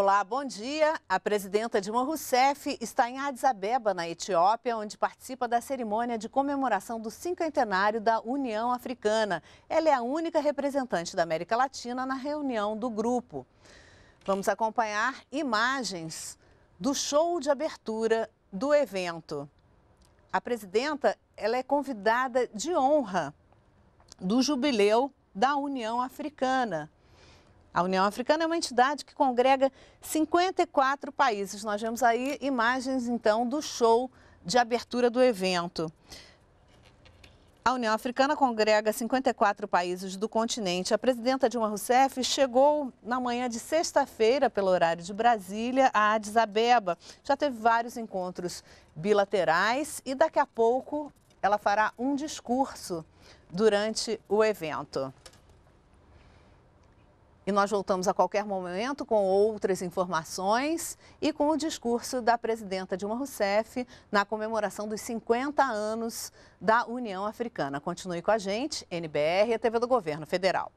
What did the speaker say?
Olá, bom dia. A presidenta Dilma Rousseff está em Addis Abeba, na Etiópia, onde participa da cerimônia de comemoração do cinquentenário da União Africana. Ela é a única representante da América Latina na reunião do grupo. Vamos acompanhar imagens do show de abertura do evento. A presidenta ela é convidada de honra do jubileu da União Africana, a União Africana é uma entidade que congrega 54 países. Nós vemos aí imagens, então, do show de abertura do evento. A União Africana congrega 54 países do continente. A presidenta Dilma Rousseff chegou na manhã de sexta-feira, pelo horário de Brasília, a Addis Abeba. Já teve vários encontros bilaterais e daqui a pouco ela fará um discurso durante o evento. E nós voltamos a qualquer momento com outras informações e com o discurso da presidenta Dilma Rousseff na comemoração dos 50 anos da União Africana. Continue com a gente, NBR e a TV do Governo Federal.